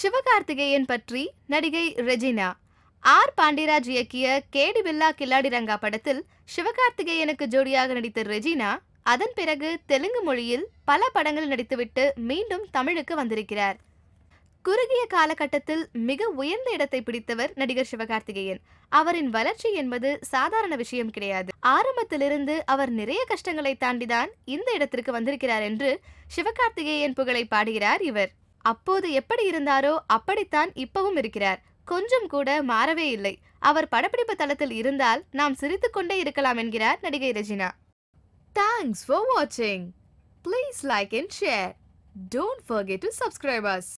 சிவகார்த்திகேயன் பற்றி நடிகை Regina R Pandiraj இயக்கிய கேடி பில்லா கில்லாடி ரங்கா படத்தில் சிவகார்த்திகேயனுக்கு ஜோடியாக நடித்த ரெஜினா அதன் பிறகு தெலுங்கு மொழியில் பல படங்கள் நடித்துவிட்டு மீண்டும் தமிழுக்கு வந்திருக்கிறார் குறுகிய காலகட்டத்தில் மிக உயர்ந்த இடத்தை பிடித்தவர் நடிகர் சிவகார்த்திகேயன் அவரின் வளர்ச்சி என்பது சாதாரண விஷயம் கிடையாது ஆரம்பத்திலிருந்து அவர் நிறைய கஷ்டங்களை தாண்டிதான் இந்த இடத்திற்கு வந்திருக்கிறார் என்று சிவகார்த்திகேயன் புகழை பாடுகிறார் இவர் அப்போது எப்படி இருந்தாரோ அப்படித்தான் இப்பவும் இருக்கிறார் கொஞ்சம் கூட மாறவே இல்லை அவர் படப்பிடிப்பு தளத்தில் இருந்தால் நாம் சிரித்துக்கொண்டே இருக்கலாம் என்கிறார் நடிகை ரஜினா தேங்க்ஸ் ஃபார் வாட்சிங் please like and share don't forget to subscribers